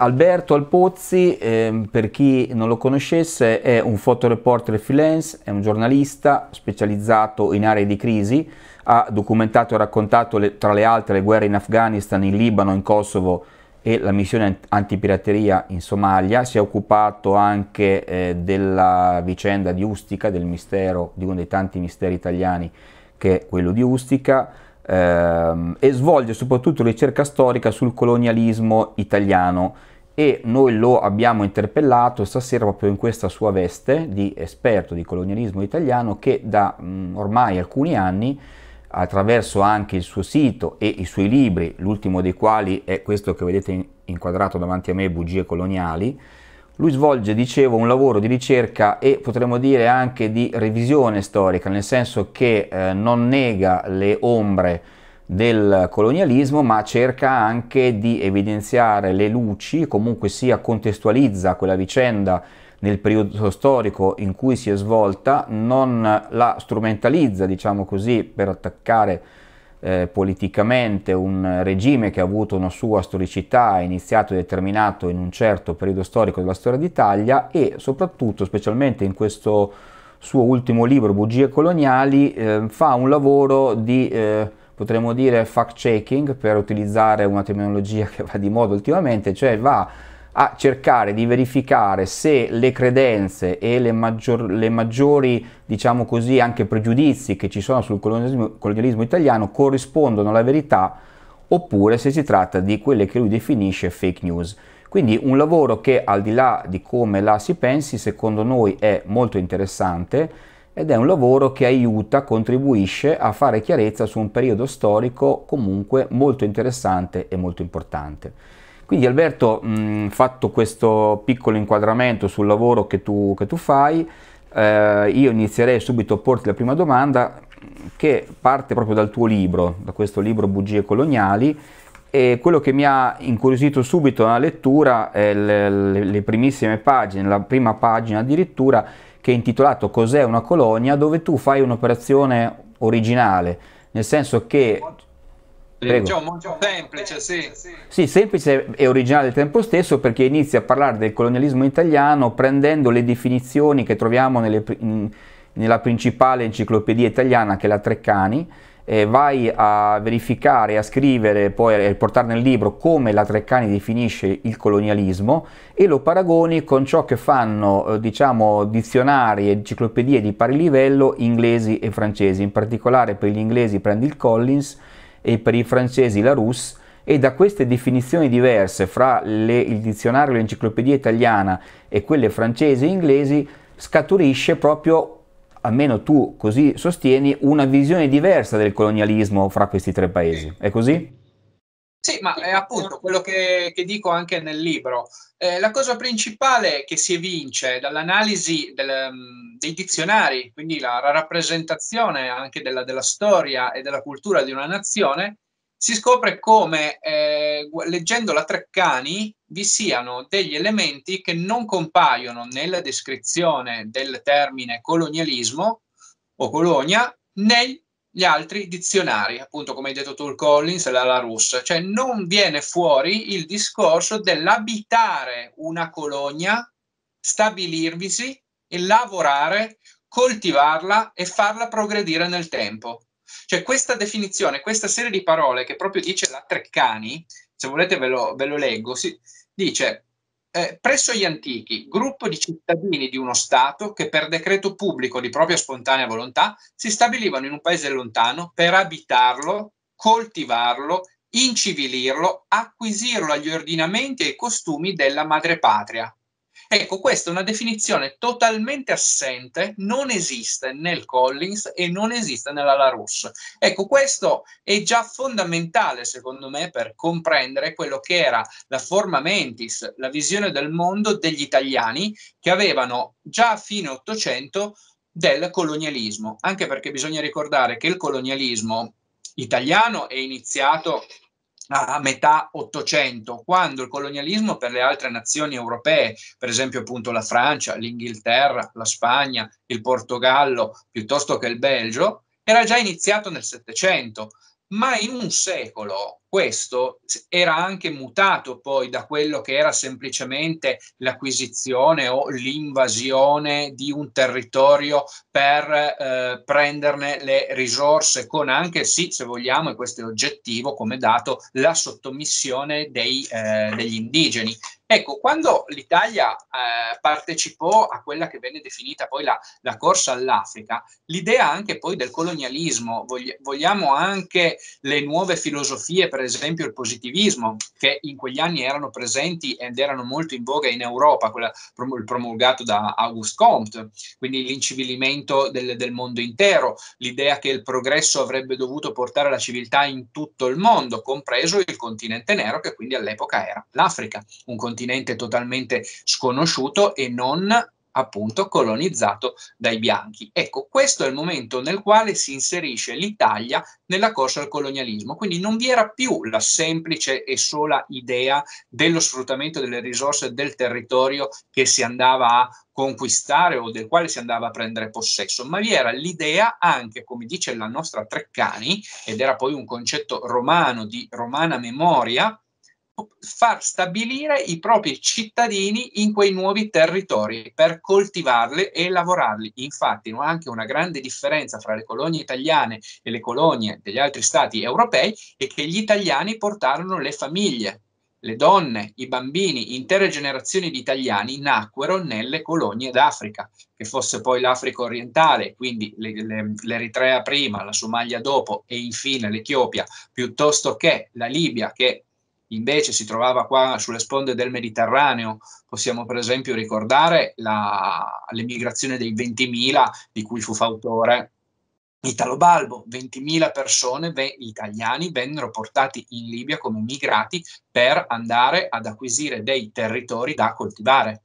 Alberto Alpozzi, eh, per chi non lo conoscesse, è un fotoreporter freelance, è un giornalista specializzato in aree di crisi, ha documentato e raccontato le, tra le altre le guerre in Afghanistan, in Libano, in Kosovo e la missione antipirateria in Somalia, si è occupato anche eh, della vicenda di Ustica, del mistero, di uno dei tanti misteri italiani che è quello di Ustica, ehm, e svolge soprattutto ricerca storica sul colonialismo italiano e noi lo abbiamo interpellato stasera proprio in questa sua veste di esperto di colonialismo italiano che da mh, mm, ormai alcuni anni attraverso anche il suo sito e i suoi libri, l'ultimo dei quali è questo che vedete inquadrato davanti a me, Bugie coloniali, lui svolge, dicevo, un lavoro di ricerca e potremmo dire anche di revisione storica, nel senso che eh, non nega le ombre del colonialismo, ma cerca anche di evidenziare le luci, comunque sia contestualizza quella vicenda nel periodo storico in cui si è svolta, non la strumentalizza, diciamo così, per attaccare eh, politicamente un regime che ha avuto una sua storicità, iniziato e determinato in un certo periodo storico della storia d'Italia e soprattutto, specialmente in questo suo ultimo libro, Bugie coloniali, eh, fa un lavoro di eh, potremmo dire fact checking per utilizzare una terminologia che va di moda ultimamente, cioè va a cercare di verificare se le credenze e le, maggior, le maggiori, diciamo così, anche pregiudizi che ci sono sul colonialismo, colonialismo italiano corrispondono alla verità oppure se si tratta di quelle che lui definisce fake news. Quindi un lavoro che al di là di come la si pensi, secondo noi è molto interessante ed è un lavoro che aiuta, contribuisce a fare chiarezza su un periodo storico comunque molto interessante e molto importante. Quindi Alberto, mh, mm, fatto questo piccolo inquadramento sul lavoro che tu, che tu fai, eh, io inizierei subito a porti la prima domanda che parte proprio dal tuo libro, da questo libro Bugie coloniali, e quello che mi ha incuriosito subito nella lettura è le, le, le primissime pagine, la prima pagina addirittura, che è intitolato Cos'è una colonia, dove tu fai un'operazione originale, nel senso che... Prego. Diciamo semplice, sì. Sì, semplice e originale al tempo stesso perché inizia a parlare del colonialismo italiano prendendo le definizioni che troviamo nelle, in, nella principale enciclopedia italiana che è la Treccani, eh, vai a verificare, a scrivere, poi a riportare nel libro come la Treccani definisce il colonialismo e lo paragoni con ciò che fanno eh, diciamo, dizionari e enciclopedie di pari livello inglesi e francesi, in particolare per gli inglesi prendi il Collins e per i francesi la Rousse e da queste definizioni diverse fra le, il dizionario e l'enciclopedia italiana e quelle francesi e inglesi scaturisce proprio almeno tu così sostieni, una visione diversa del colonialismo fra questi tre paesi. È così? Sì, ma è eh, appunto quello che, che dico anche nel libro. Eh, la cosa principale che si evince dall'analisi del, mm, dei dizionari, quindi la rappresentazione anche della, della storia e della cultura di una nazione, si scopre come eh, leggendo la Treccani vi siano degli elementi che non compaiono nella descrizione del termine colonialismo o colonia negli altri dizionari, appunto come hai detto tu il Collins e la Larousse, cioè non viene fuori il discorso dell'abitare una colonia, stabilirvisi e lavorare, coltivarla e farla progredire nel tempo cioè questa definizione, questa serie di parole che proprio dice la Treccani, se volete ve lo, ve lo leggo, si, dice eh, presso gli antichi, gruppo di cittadini di uno Stato che per decreto pubblico di propria spontanea volontà si stabilivano in un paese lontano per abitarlo, coltivarlo, incivilirlo, acquisirlo agli ordinamenti e ai costumi della madrepatria, Ecco, questa è una definizione totalmente assente, non esiste nel Collins e non esiste nella LaRousse. Ecco, questo è già fondamentale, secondo me, per comprendere quello che era la forma mentis, la visione del mondo degli italiani che avevano già a fine Ottocento del colonialismo, anche perché bisogna ricordare che il colonialismo italiano è iniziato a metà Ottocento, quando il colonialismo per le altre nazioni europee, per esempio appunto la Francia, l'Inghilterra, la Spagna, il Portogallo, piuttosto che il Belgio, era già iniziato nel Settecento, ma in un secolo questo era anche mutato poi da quello che era semplicemente l'acquisizione o l'invasione di un territorio per eh, prenderne le risorse con anche, sì, se vogliamo, e questo è oggettivo come dato, la sottomissione dei, eh, degli indigeni. Ecco, quando l'Italia eh, partecipò a quella che venne definita poi la, la corsa all'Africa, l'idea anche poi del colonialismo, vogli- vogliamo anche le nuove filosofie, per per esempio il positivismo, che in quegli anni erano presenti ed erano molto in voga in Europa, quella promulgato da Auguste Comte, quindi l'incivilimento del, del mondo intero, l'idea che il progresso avrebbe dovuto portare la civiltà in tutto il mondo, compreso il continente nero, che quindi all'epoca era l'Africa, un continente totalmente sconosciuto e non appunto colonizzato dai bianchi. Ecco, questo è il momento nel quale si inserisce l'Italia nella corsa al colonialismo, quindi non vi era più la semplice e sola idea dello sfruttamento delle risorse del territorio che si andava a conquistare o del quale si andava a prendere possesso, ma vi era l'idea anche, come dice la nostra Treccani, ed era poi un concetto romano di romana memoria, far stabilire i propri cittadini in quei nuovi territori per coltivarli e lavorarli. Infatti, anche una grande differenza fra le colonie italiane e le colonie degli altri stati europei è che gli italiani portarono le famiglie le donne, i bambini, intere generazioni di italiani nacquero nelle colonie d'Africa, che fosse poi l'Africa orientale, quindi l'Eritrea prima, la Somalia dopo e infine l'Etiopia, piuttosto che la Libia che invece si trovava qua sulle sponde del Mediterraneo. Possiamo per esempio ricordare la, l'emigrazione dei 20.000 di cui fu fautore Italo Balbo, 20.000 persone ve- italiani vennero portati in Libia come migrati per andare ad acquisire dei territori da coltivare.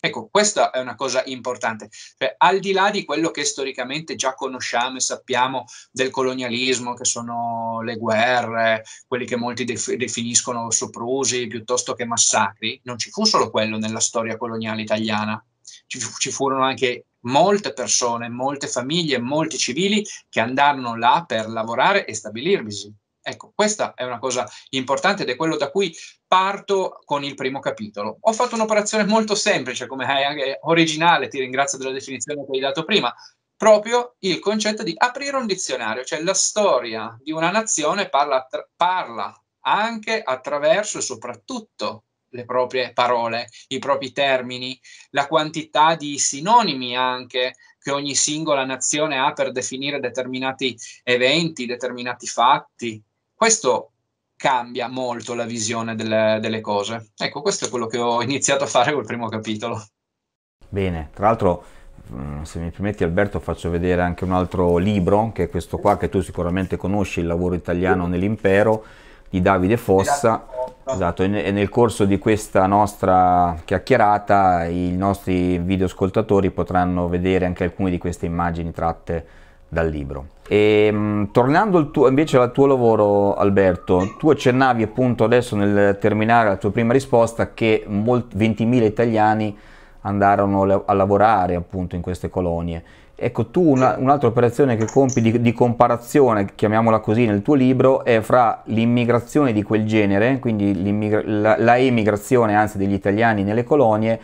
Ecco, questa è una cosa importante, cioè, al di là di quello che storicamente già conosciamo e sappiamo del colonialismo, che sono le guerre, quelli che molti def- definiscono soprusi piuttosto che massacri, non ci fu solo quello nella storia coloniale italiana, ci, fu- ci furono anche molte persone, molte famiglie, molti civili che andarono là per lavorare e stabilirvisi. Ecco, questa è una cosa importante ed è quello da cui parto con il primo capitolo. Ho fatto un'operazione molto semplice, come hai anche originale, ti ringrazio della definizione che hai dato prima, proprio il concetto di aprire un dizionario, cioè la storia di una nazione parla, tra, parla anche attraverso e soprattutto le proprie parole, i propri termini, la quantità di sinonimi anche che ogni singola nazione ha per definire determinati eventi, determinati fatti, questo cambia molto la visione delle, delle cose. Ecco, questo è quello che ho iniziato a fare col primo capitolo. Bene, tra l'altro mm, se mi permetti Alberto faccio vedere anche un altro libro che è questo qua che tu sicuramente conosci, Il lavoro italiano nell'impero di Davide Fossa. Esatto, e nel corso di questa nostra chiacchierata i nostri videoascoltatori potranno vedere anche alcune di queste immagini tratte dal libro. E, mm, tornando tuo, invece al tuo lavoro Alberto, tu accennavi appunto adesso nel terminare la tua prima risposta che 20.000 italiani andarono a lavorare appunto in queste colonie. Ecco, tu una, un'altra operazione che compi di, di, comparazione, chiamiamola così, nel tuo libro è fra l'immigrazione di quel genere, quindi la, la emigrazione anzi degli italiani nelle colonie,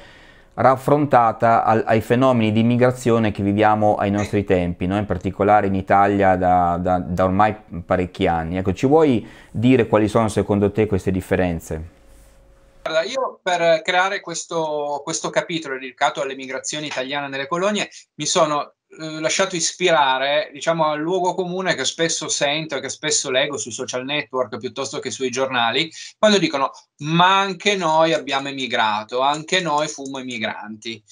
raffrontata al, ai fenomeni di immigrazione che viviamo ai nostri tempi, no? in particolare in Italia da, da, da, ormai parecchi anni. Ecco, ci vuoi dire quali sono secondo te queste differenze? Guarda, io per creare questo, questo capitolo dedicato all'emigrazione italiana nelle colonie mi sono eh, lasciato ispirare diciamo al luogo comune che spesso sento e che spesso leggo sui social network piuttosto che sui giornali quando dicono ma anche noi abbiamo emigrato anche noi fumo emigranti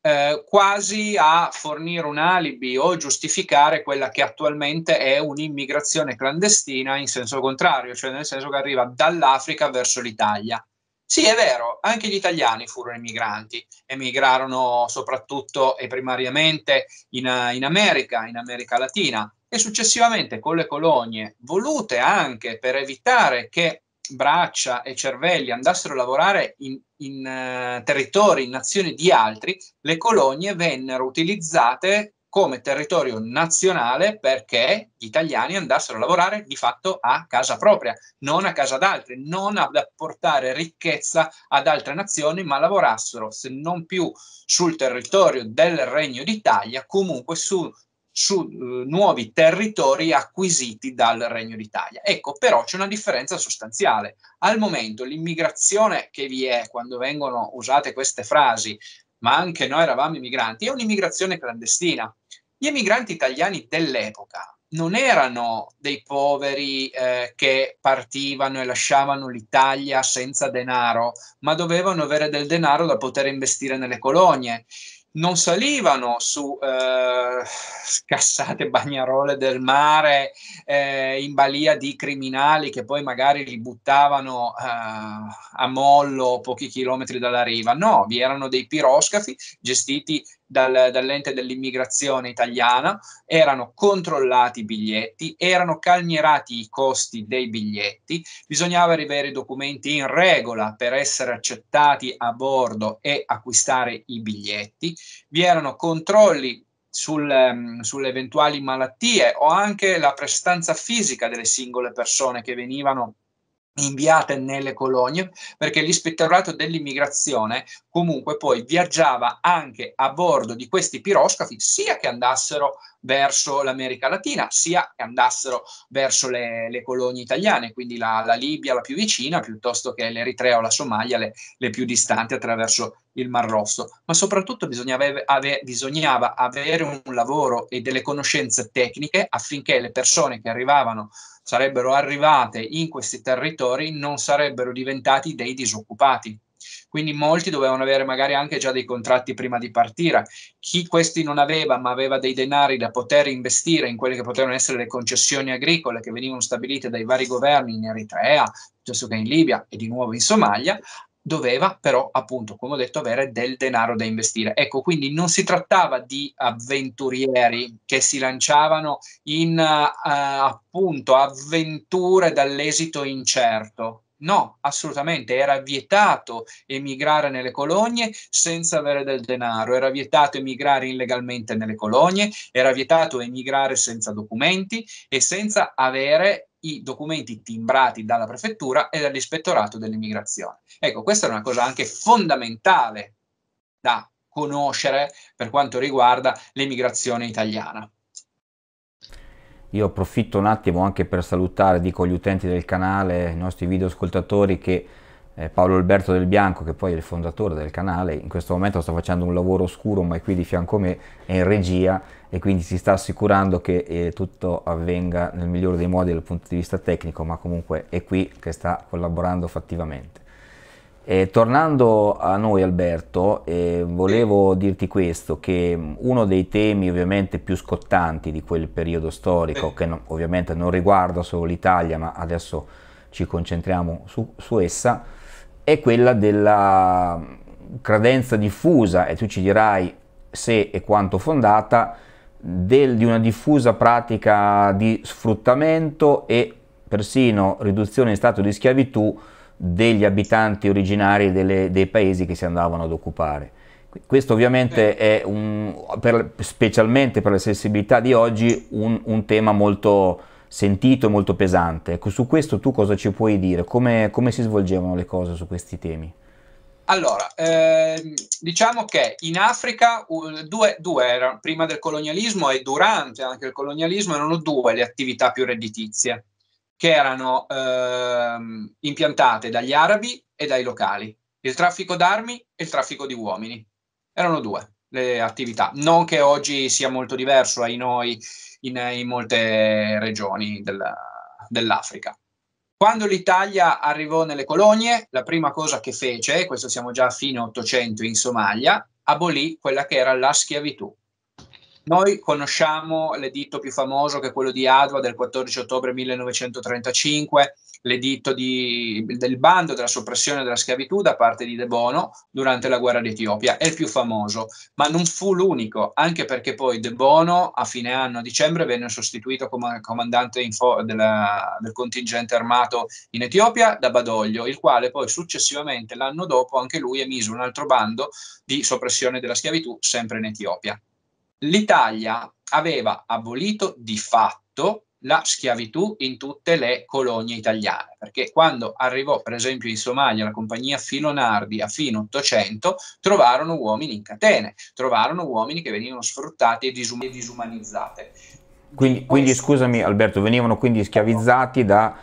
eh, quasi a fornire un alibi o giustificare quella che attualmente è un'immigrazione clandestina in senso contrario, cioè nel senso che arriva dall'Africa verso l'Italia. Sì, è vero, anche gli italiani furono emigranti, emigrarono soprattutto e primariamente in, in America, in America Latina e successivamente con le colonie, volute anche per evitare che braccia e cervelli andassero a lavorare in, in uh, territori, in nazioni di altri, le colonie vennero utilizzate come territorio nazionale perché gli italiani andassero a lavorare di fatto a casa propria, non a casa d'altri, non ad apportare ricchezza ad altre nazioni, ma lavorassero se non più sul territorio del Regno d'Italia, comunque su, su uh, nuovi territori acquisiti dal Regno d'Italia. Ecco, però c'è una differenza sostanziale. Al momento l'immigrazione che vi è, quando vengono usate queste frasi, ma anche noi eravamo immigranti, è un'immigrazione clandestina. Gli emigranti italiani dell'epoca non erano dei poveri eh, che partivano e lasciavano l'Italia senza denaro, ma dovevano avere del denaro da poter investire nelle colonie non salivano su eh, scassate bagnarole del mare eh, in balia di criminali che poi magari li buttavano eh, a mollo pochi chilometri dalla riva. No, vi erano dei piroscafi gestiti dal, dall'ente dell'immigrazione italiana, erano controllati i biglietti, erano calmierati i costi dei biglietti, bisognava avere i documenti in regola per essere accettati a bordo e acquistare i biglietti, vi erano controlli sul, um, sulle eventuali malattie o anche la prestanza fisica delle singole persone che venivano inviate nelle colonie perché l'ispettorato dell'immigrazione comunque poi viaggiava anche a bordo di questi piroscafi sia che andassero verso l'America Latina, sia che andassero verso le, le colonie italiane, quindi la, la, Libia la più vicina, piuttosto che l'Eritrea o la Somalia le, le più distanti attraverso il Mar Rosso. Ma soprattutto bisognava, ave, bisognava avere un lavoro e delle conoscenze tecniche affinché le persone che arrivavano sarebbero arrivate in questi territori non sarebbero diventati dei disoccupati quindi molti dovevano avere magari anche già dei contratti prima di partire. Chi questi non aveva, ma aveva dei denari da poter investire in quelle che potevano essere le concessioni agricole che venivano stabilite dai vari governi in Eritrea, piuttosto che in Libia e di nuovo in Somalia, doveva però appunto, come ho detto, avere del denaro da investire. Ecco, quindi non si trattava di avventurieri che si lanciavano in uh, appunto avventure dall'esito incerto, No, assolutamente, era vietato emigrare nelle colonie senza avere del denaro, era vietato emigrare illegalmente nelle colonie, era vietato emigrare senza documenti e senza avere i documenti timbrati dalla prefettura e dall'ispettorato dell'immigrazione. Ecco, questa è una cosa anche fondamentale da conoscere per quanto riguarda l'emigrazione italiana. Io approfitto un attimo anche per salutare, dico agli utenti del canale, i nostri video ascoltatori che eh, Paolo Alberto del Bianco, che poi è il fondatore del canale, in questo momento sta facendo un lavoro oscuro, ma è qui di fianco a me, è in regia e quindi si sta assicurando che eh, tutto avvenga nel migliore dei modi dal punto di vista tecnico, ma comunque è qui che sta collaborando fattivamente. Eh, tornando a noi Alberto, eh, volevo dirti questo, che uno dei temi ovviamente più scottanti di quel periodo storico, che no, ovviamente non riguarda solo l'Italia, ma adesso ci concentriamo su, su, essa, è quella della credenza diffusa, e tu ci dirai se e quanto fondata, del, di una diffusa pratica di sfruttamento e persino riduzione in stato di schiavitù degli abitanti originari delle, dei paesi che si andavano ad occupare. Questo ovviamente eh. è, un, per, specialmente per la sensibilità di oggi, un, un tema molto sentito e molto pesante. Ecco, su questo tu cosa ci puoi dire? Come, come si svolgevano le cose su questi temi? Allora, ehm, diciamo che in Africa due, due, erano, prima del colonialismo e durante anche il colonialismo, erano due le attività più redditizie che erano ehm, impiantate dagli arabi e dai locali, il traffico d'armi e il traffico di uomini. Erano due le attività, non che oggi sia molto diverso ai noi in, in molte regioni della, dell'Africa. Quando l'Italia arrivò nelle colonie, la prima cosa che fece, questo siamo già a fine 800 in Somalia, abolì quella che era la schiavitù. Noi conosciamo l'editto più famoso che è quello di Adwa del 14 ottobre 1935, l'editto di, del bando della soppressione della schiavitù da parte di De Bono durante la guerra d'Etiopia, è il più famoso, ma non fu l'unico, anche perché poi De Bono a fine anno, a dicembre, venne sostituito come comandante della, del contingente armato in Etiopia da Badoglio, il quale poi successivamente l'anno dopo anche lui emise un altro bando di soppressione della schiavitù sempre in Etiopia l'Italia aveva abolito di fatto la schiavitù in tutte le colonie italiane, perché quando arrivò per esempio in Somalia la compagnia Filonardi a fine 800 trovarono uomini in catene, trovarono uomini che venivano sfruttati e, disum- e disumanizzati. Quindi, quindi, scusami Alberto, venivano quindi schiavizzati da,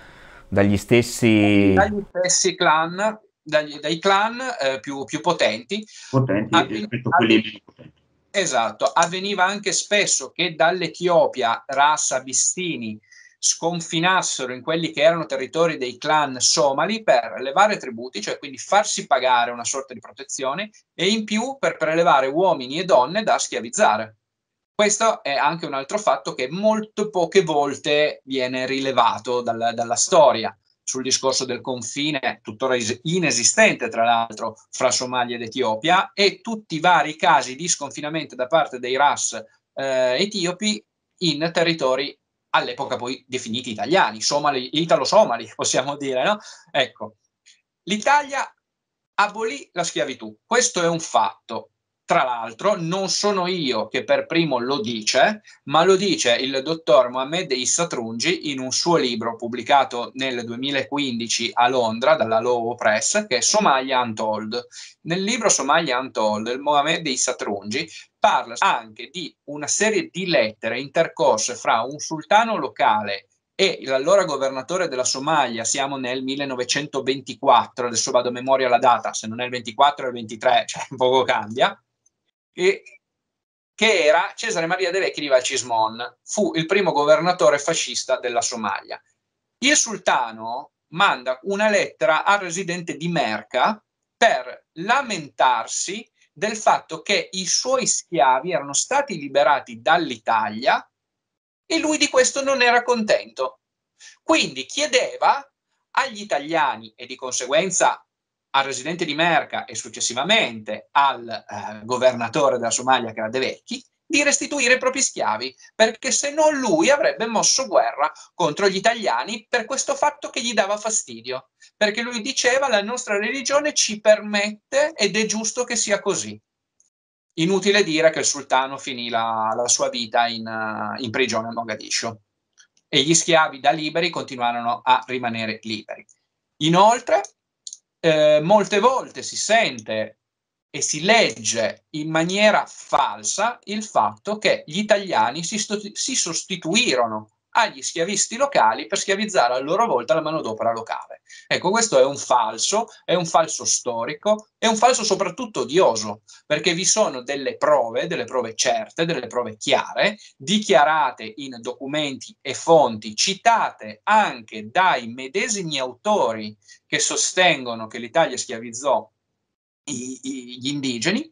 dagli stessi... Dagli stessi clan, dagli, dai clan eh, più, più, potenti. Potenti ah, rispetto a quelli meno potenti Esatto, avveniva anche spesso che dall'Etiopia Rassa Bistini sconfinassero in quelli che erano territori dei clan somali per levare tributi, cioè quindi farsi pagare una sorta di protezione e in più per prelevare uomini e donne da schiavizzare. Questo è anche un altro fatto che molto poche volte viene rilevato dalla, dalla storia sul discorso del confine, tuttora inesistente tra l'altro, fra Somalia ed Etiopia, e tutti i vari casi di sconfinamento da parte dei RAS eh, etiopi in territori all'epoca poi definiti italiani, somali, italo-somali possiamo dire, no? Ecco, l'Italia abolì la schiavitù, questo è un fatto, tra l'altro non sono io che per primo lo dice, ma lo dice il dottor Mohamed Issatrungi in un suo libro pubblicato nel 2015 a Londra dalla Law Press che è Somalia Untold. Nel libro Somalia Untold, il Mohamed Issatrungi parla anche di una serie di lettere intercorse fra un sultano locale e l'allora governatore della Somalia, siamo nel 1924, adesso vado a memoria la data, se non è il 24 è il 23, cioè poco cambia, e, che era Cesare Maria De Vecchi di Valcismon, fu il primo governatore fascista della Somalia. Il sultano manda una lettera al residente di Merca per lamentarsi del fatto che i suoi schiavi erano stati liberati dall'Italia e lui di questo non era contento. Quindi chiedeva agli italiani e di conseguenza al residente di Merca e successivamente al eh, governatore della Somalia che era De Vecchi di restituire i propri schiavi, perché se no lui avrebbe mosso guerra contro gli italiani per questo fatto che gli dava fastidio, perché lui diceva la nostra religione ci permette ed è giusto che sia così. Inutile dire che il sultano finì la, la sua vita in, uh, in prigione a Mogadiscio e gli schiavi da liberi continuarono a rimanere liberi. Inoltre, eh, molte volte si sente e si legge in maniera falsa il fatto che gli italiani si, sto- si sostituirono agli schiavisti locali per schiavizzare a loro volta la manodopera locale. Ecco, questo è un falso, è un falso storico, è un falso soprattutto odioso, perché vi sono delle prove, delle prove certe, delle prove chiare, dichiarate in documenti e fonti, citate anche dai medesimi autori che sostengono che l'Italia schiavizzò gli indigeni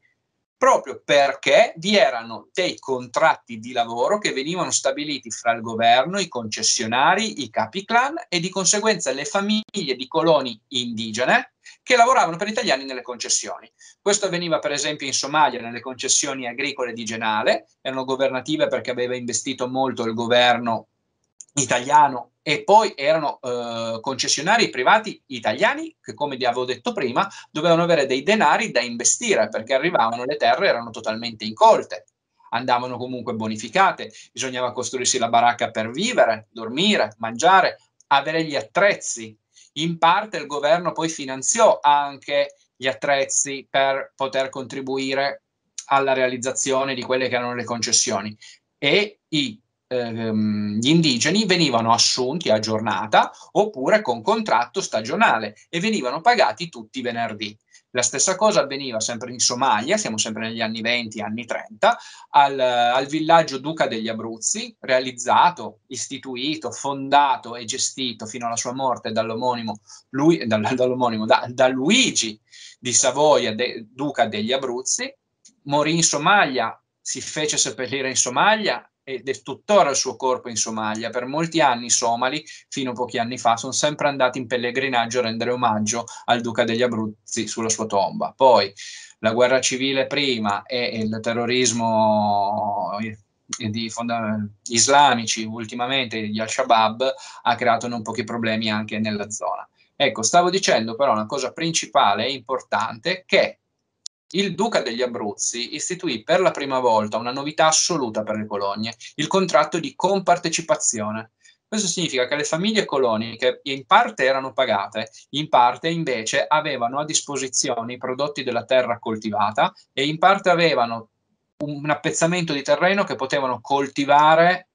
proprio perché vi erano dei contratti di lavoro che venivano stabiliti fra il governo, i concessionari, i capi clan e di conseguenza le famiglie di coloni indigene che lavoravano per gli italiani nelle concessioni. Questo avveniva per esempio in Somalia nelle concessioni agricole di Genale, erano governative perché aveva investito molto il governo italiano e poi erano eh, concessionari privati italiani che, come vi avevo detto prima, dovevano avere dei denari da investire perché arrivavano le terre erano totalmente incolte, andavano comunque bonificate, bisognava costruirsi la baracca per vivere, dormire, mangiare, avere gli attrezzi. In parte il governo poi finanziò anche gli attrezzi per poter contribuire alla realizzazione di quelle che erano le concessioni e i Ehm, gli indigeni venivano assunti a giornata oppure con contratto stagionale e venivano pagati tutti i venerdì. La stessa cosa avveniva sempre in Somalia, siamo sempre negli anni 20, anni 30, al, al, villaggio Duca degli Abruzzi, realizzato, istituito, fondato e gestito fino alla sua morte dall'omonimo, lui, dall, dall'omonimo da, da, Luigi di Savoia, de, Duca degli Abruzzi, morì in Somalia, si fece seppellire in Somalia ed è tuttora il suo corpo in Somalia. Per molti anni i somali, fino a pochi anni fa, sono sempre andati in pellegrinaggio a rendere omaggio al duca degli Abruzzi sulla sua tomba. Poi la guerra civile prima e il terrorismo eh, di islamici ultimamente di Al-Shabaab ha creato non pochi problemi anche nella zona. Ecco, stavo dicendo però una cosa principale e importante che il duca degli Abruzzi istituì per la prima volta una novità assoluta per le colonie, il contratto di compartecipazione. Questo significa che le famiglie coloniche in parte erano pagate, in parte invece avevano a disposizione i prodotti della terra coltivata e in parte avevano un appezzamento di terreno che potevano coltivare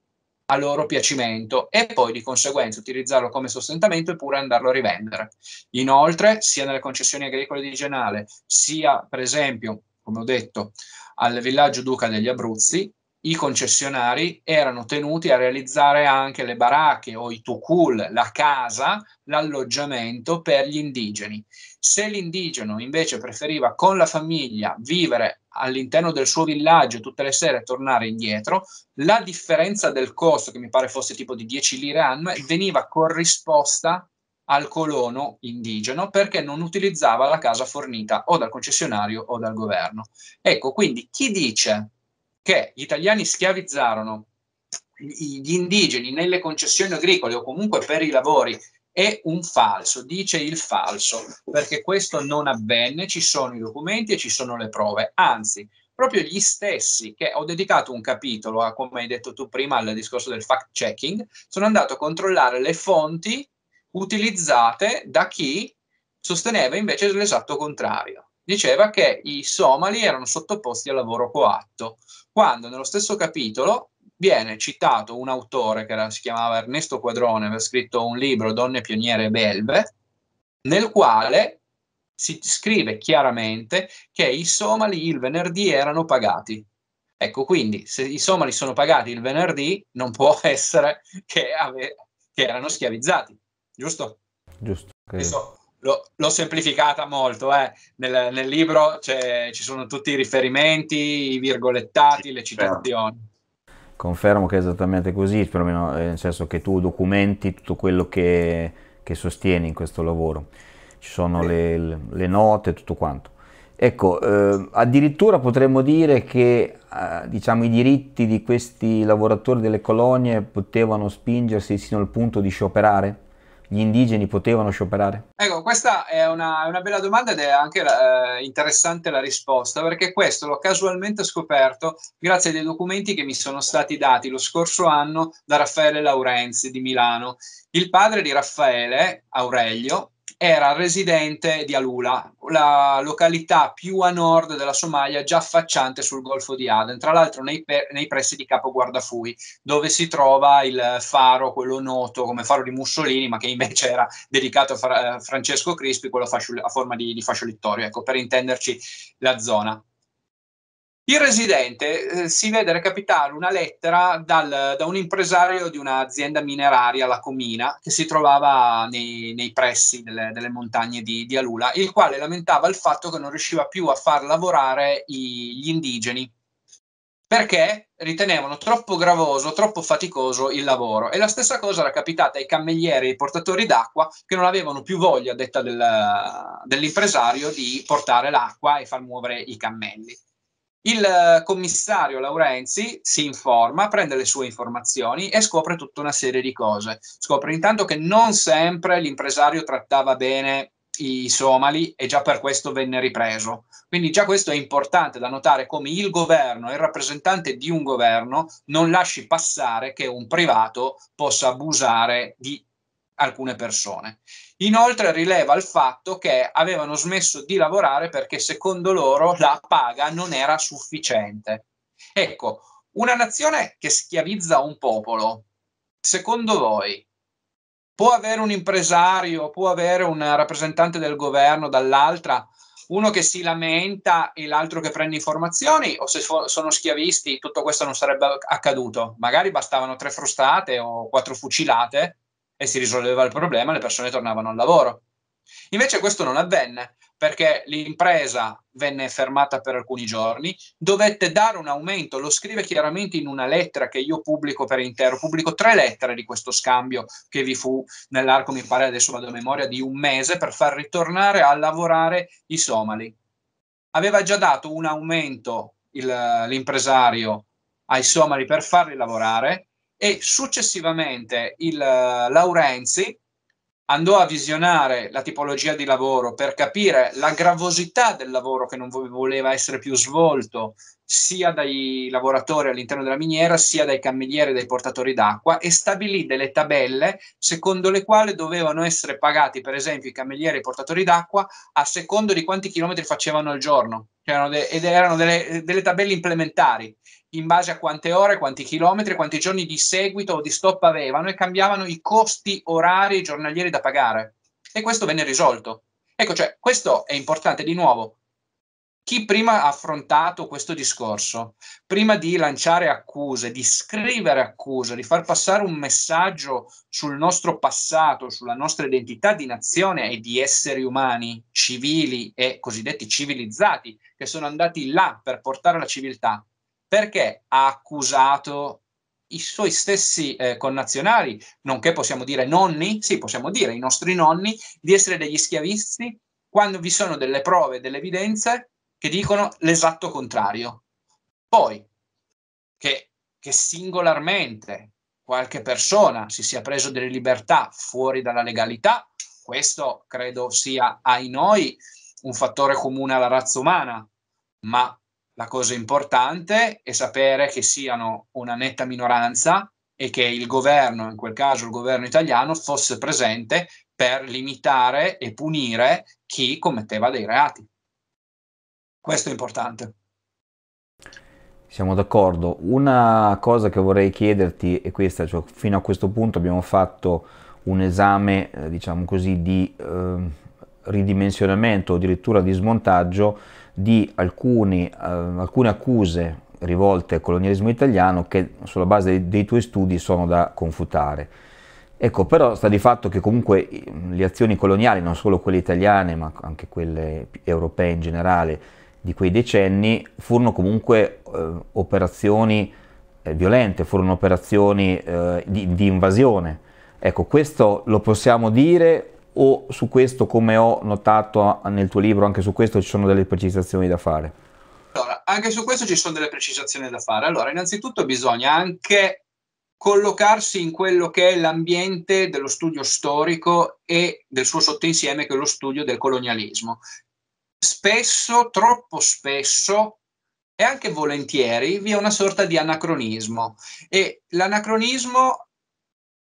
a loro piacimento e poi di conseguenza utilizzarlo come sostentamento e pure andarlo a rivendere. Inoltre, sia nelle concessioni agricole di Genale, sia per esempio, come ho detto, al villaggio Duca degli Abruzzi, i concessionari erano tenuti a realizzare anche le baracche o i tukul, la casa, l'alloggiamento per gli indigeni. Se l'indigeno invece preferiva con la famiglia vivere all'interno del suo villaggio tutte le sere tornare indietro, la differenza del costo, che mi pare fosse tipo di 10 lire annue, veniva corrisposta al colono indigeno perché non utilizzava la casa fornita o dal concessionario o dal governo. Ecco, quindi chi dice che gli italiani schiavizzarono gli indigeni nelle concessioni agricole o comunque per i lavori è un falso, dice il falso, perché questo non avvenne, ci sono i documenti e ci sono le prove, anzi proprio gli stessi che ho dedicato un capitolo a, come hai detto tu prima, al discorso del fact checking, sono andato a controllare le fonti utilizzate da chi sosteneva invece l'esatto contrario. Diceva che i somali erano sottoposti al lavoro coatto, quando nello stesso capitolo viene citato un autore che era, si chiamava Ernesto Quadrone, aveva scritto un libro, Donne pioniere belve, nel quale si scrive chiaramente che i somali il venerdì erano pagati. Ecco, quindi se i somali sono pagati il venerdì, non può essere che, ave- che erano schiavizzati, giusto? Giusto. Okay. Lo, l'ho semplificata molto, eh. nel, nel, libro ci sono tutti i riferimenti, i virgolettati, le certo. citazioni. Confermo che è esattamente così, perlomeno eh, nel senso che tu documenti tutto quello che, che sostieni in questo lavoro. Ci sono le, le note, tutto quanto. Ecco, eh, addirittura potremmo dire che eh, diciamo, i diritti di questi lavoratori delle colonie potevano spingersi fino al punto di scioperare? gli indigeni potevano scioperare? Ecco, questa è una, una bella domanda ed è anche eh, interessante la risposta, perché questo l'ho casualmente scoperto grazie ai documenti che mi sono stati dati lo scorso anno da Raffaele Laurenzi di Milano. Il padre di Raffaele, Aurelio, era residente di Alula, la località più a nord della Somalia già affacciante sul Golfo di Aden, tra l'altro nei, pe- nei pressi di Capo Guardafui, dove si trova il faro, quello noto come faro di Mussolini, ma che invece era dedicato a Fra- eh, Francesco Crispi, quello fascio- a forma di, di fascio littorio, ecco, per intenderci la zona. Il residente eh, si vede recapitare una lettera dal, da un impresario di un'azienda mineraria, la Comina, che si trovava nei, nei pressi delle, delle montagne di, di, Alula, il quale lamentava il fatto che non riusciva più a far lavorare i, gli indigeni perché ritenevano troppo gravoso, troppo faticoso il lavoro. E la stessa cosa era capitata ai cammellieri e ai portatori d'acqua che non avevano più voglia, detta del, dell'impresario, di portare l'acqua e far muovere i cammelli. Il commissario Laurenzi si informa, prende le sue informazioni e scopre tutta una serie di cose. Scopre intanto che non sempre l'impresario trattava bene i somali e già per questo venne ripreso. Quindi già questo è importante da notare come il governo, il rappresentante di un governo, non lasci passare che un privato possa abusare di alcune persone. Inoltre rileva il fatto che avevano smesso di lavorare perché secondo loro la paga non era sufficiente. Ecco, una nazione che schiavizza un popolo, secondo voi, può avere un impresario, può avere un rappresentante del governo dall'altra, uno che si lamenta e l'altro che prende informazioni o se sono schiavisti tutto questo non sarebbe accaduto. Magari bastavano tre frustate o quattro fucilate e si risolveva il problema, le persone tornavano al lavoro. Invece questo non avvenne perché l'impresa venne fermata per alcuni giorni, dovette dare un aumento, lo scrive chiaramente in una lettera che io pubblico per intero, pubblico tre lettere di questo scambio che vi fu nell'arco, mi pare adesso vado a memoria, di un mese per far ritornare a lavorare i somali. Aveva già dato un aumento il, l'impresario ai somali per farli lavorare, e successivamente il eh, Laurenzi andò a visionare la tipologia di lavoro per capire la gravosità del lavoro che non voleva essere più svolto sia dai lavoratori all'interno della miniera sia dai cammellieri e dai portatori d'acqua e stabilì delle tabelle secondo le quali dovevano essere pagati per esempio i cammellieri e i portatori d'acqua a secondo di quanti chilometri facevano al giorno cioè erano de- ed erano delle, delle tabelle implementari in base a quante ore, quanti chilometri, quanti giorni di seguito o di stop avevano e cambiavano i costi orari giornalieri da pagare. E questo venne risolto. Ecco, cioè, questo è importante di nuovo. Chi prima ha affrontato questo discorso, prima di lanciare accuse, di scrivere accuse, di far passare un messaggio sul nostro passato, sulla nostra identità di nazione e di esseri umani, civili e cosiddetti civilizzati, che sono andati là per portare la civiltà, perché ha accusato i suoi stessi eh, connazionali, nonché possiamo dire nonni, sì, possiamo dire i nostri nonni, di essere degli schiavisti quando vi sono delle prove, delle evidenze che dicono l'esatto contrario. Poi che, che singolarmente qualche persona si sia preso delle libertà fuori dalla legalità, questo credo sia ai noi un fattore comune alla razza umana, ma la cosa importante è sapere che siano una netta minoranza e che il governo, in quel caso il governo italiano, fosse presente per limitare e punire chi commetteva dei reati. Questo è importante. Siamo d'accordo. Una cosa che vorrei chiederti è questa, cioè fino a questo punto abbiamo fatto un esame, eh, diciamo così, di eh, ridimensionamento o addirittura di smontaggio di alcuni, eh, alcune accuse rivolte al colonialismo italiano che sulla base dei, dei tuoi studi sono da confutare. Ecco, però sta di fatto che comunque le azioni coloniali, non solo quelle italiane, ma anche quelle europee in generale di quei decenni, furono comunque eh, operazioni eh, violente, furono operazioni eh, di, di, invasione. Ecco, questo lo possiamo dire o su questo, come ho notato nel tuo libro, anche su questo ci sono delle precisazioni da fare? Allora, anche su questo ci sono delle precisazioni da fare. Allora, innanzitutto bisogna anche collocarsi in quello che è l'ambiente dello studio storico e del suo sottoinsieme che è lo studio del colonialismo. Spesso, troppo spesso e anche volentieri vi è una sorta di anacronismo e l'anacronismo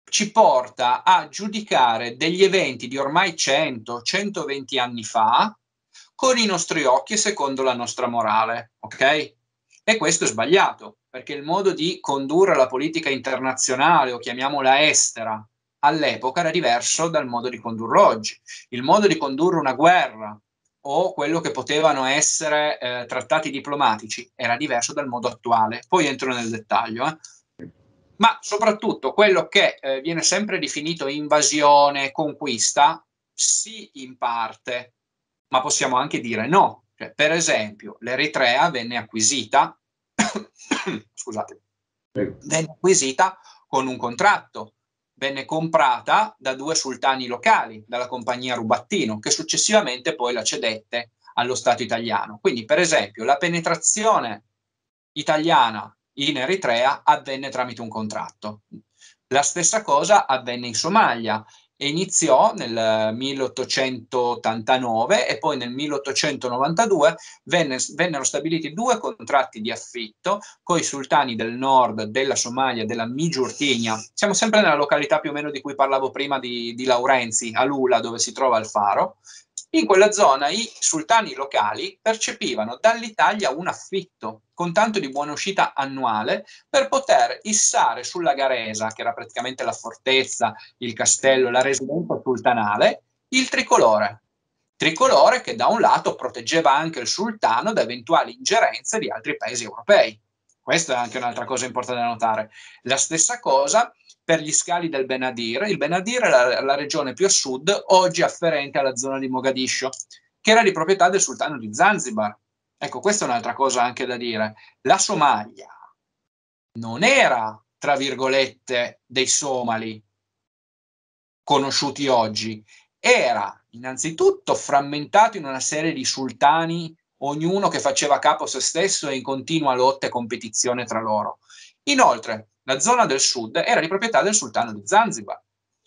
ci porta a giudicare degli eventi di ormai 100-120 anni fa con i nostri occhi e secondo la nostra morale, ok? E questo è sbagliato, perché il modo di condurre la politica internazionale, o chiamiamola estera, all'epoca era diverso dal modo di condurre oggi. Il modo di condurre una guerra o quello che potevano essere eh, trattati diplomatici era diverso dal modo attuale. Poi entro nel dettaglio. Eh ma soprattutto quello che eh, viene sempre definito invasione, conquista, sì in parte, ma possiamo anche dire no. Cioè, per esempio, l'Eritrea venne acquisita, scusate, venne acquisita con un contratto, venne comprata da due sultani locali, dalla compagnia Rubattino, che successivamente poi la cedette allo Stato italiano. Quindi, per esempio, la penetrazione italiana in Eritrea avvenne tramite un contratto. La stessa cosa avvenne in Somalia e iniziò nel 1889 eh, e poi nel 1892 venne, vennero stabiliti due contratti di affitto con i sultani del nord della Somalia, della Migiurtinia. Siamo sempre nella località più o meno di cui parlavo prima di, di Laurenzi, a Lula, dove si trova il faro, in quella zona i sultani locali percepivano dall'Italia un affitto con tanto di buona uscita annuale per poter issare sulla Garesa, che era praticamente la fortezza, il castello, la residenza sultanale, il tricolore. Tricolore che da un lato proteggeva anche il sultano da eventuali ingerenze di altri paesi europei. Questa è anche un'altra cosa importante da notare. La stessa cosa per gli scali del Benadir. Il Benadir è la, la regione più a sud, oggi afferente alla zona di Mogadiscio, che era di proprietà del sultano di Zanzibar. Ecco, questa è un'altra cosa anche da dire. La Somalia non era, tra virgolette, dei somali conosciuti oggi, era innanzitutto frammentato in una serie di sultani, ognuno che faceva capo a se stesso e in continua lotta e competizione tra loro. Inoltre, la zona del sud era di proprietà del sultano di Zanzibar,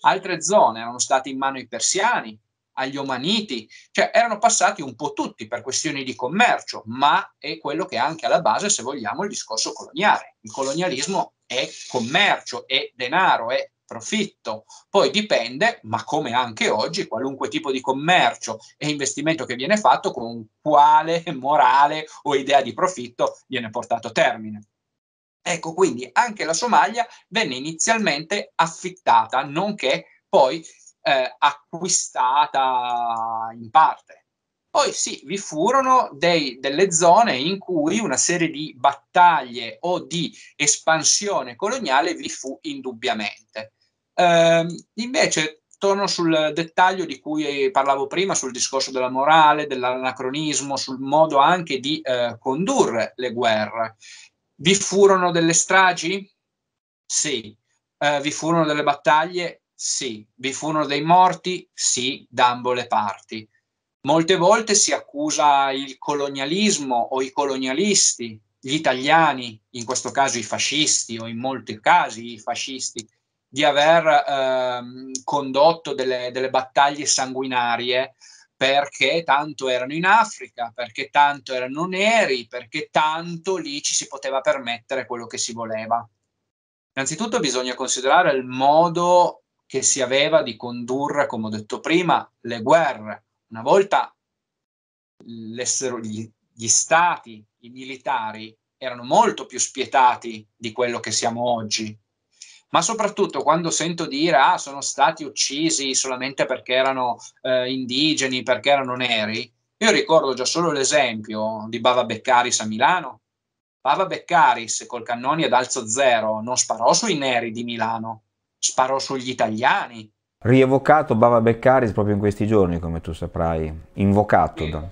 altre zone erano state in mano ai persiani, agli omaniti, cioè erano passati un po' tutti per questioni di commercio, ma è quello che è anche alla base, se vogliamo, il discorso coloniale. Il colonialismo è commercio, è denaro, è profitto. Poi dipende, ma come anche oggi, qualunque tipo di commercio e investimento che viene fatto, con quale morale o idea di profitto viene portato a termine. Ecco, quindi anche la Somalia venne inizialmente affittata, nonché poi eh, acquistata in parte. Poi sì, vi furono dei, delle zone in cui una serie di battaglie o di espansione coloniale vi fu indubbiamente. Eh, invece, torno sul dettaglio di cui parlavo prima, sul discorso della morale, dell'anacronismo, sul modo anche di eh, condurre le guerre. Vi furono delle stragi? Sì. Eh, vi furono delle battaglie? Sì. Vi furono dei morti? Sì, da ambo le parti. Molte volte si accusa il colonialismo o i colonialisti, gli italiani, in questo caso i fascisti o in molti casi i fascisti, di aver ehm, condotto delle, delle battaglie sanguinarie perché tanto erano in Africa, perché tanto erano neri, perché tanto lì ci si poteva permettere quello che si voleva. Innanzitutto bisogna considerare il modo che si aveva di condurre, come ho detto prima, le guerre. Una volta gli, gli stati, i militari, erano molto più spietati di quello che siamo oggi ma soprattutto quando sento dire ah sono stati uccisi solamente perché erano eh, indigeni, perché erano neri, io ricordo già solo l'esempio di Bava Beccaris a Milano. Bava Beccaris col cannone ad alzo zero non sparò sui neri di Milano, sparò sugli italiani. Rievocato Bava Beccaris proprio in questi giorni, come tu saprai, invocato sì. da,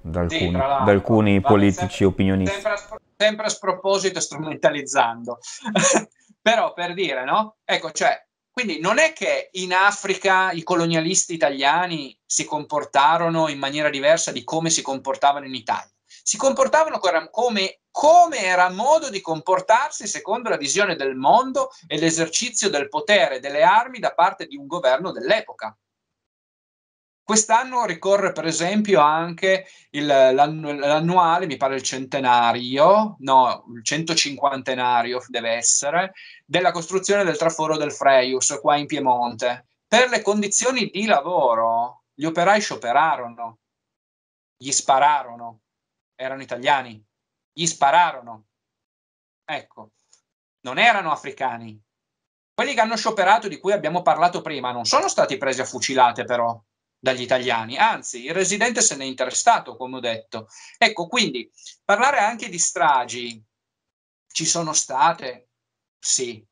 da, alcuni, sì, da, alcuni, politici sempre, opinionisti. Sempre a, sempre a sproposito e strumentalizzando. Però per dire, no? Ecco, cioè, quindi non è che in Africa i colonialisti italiani si comportarono in maniera diversa di come si comportavano in Italia. Si comportavano come, come era modo di comportarsi secondo la visione del mondo e l'esercizio del potere, delle armi da parte di un governo dell'epoca. Quest'anno ricorre per esempio anche il, l'annuale, mi pare il centenario, no, il centocinquantenario deve essere, della costruzione del traforo del Freius qua in Piemonte. Per le condizioni di lavoro gli operai scioperarono, gli spararono, erano italiani, gli spararono. Ecco, non erano africani. Quelli che hanno scioperato, di cui abbiamo parlato prima, non sono stati presi a fucilate però, dagli italiani, anzi il residente se ne è interessato, come ho detto. Ecco, quindi parlare anche di stragi ci sono state? Sì.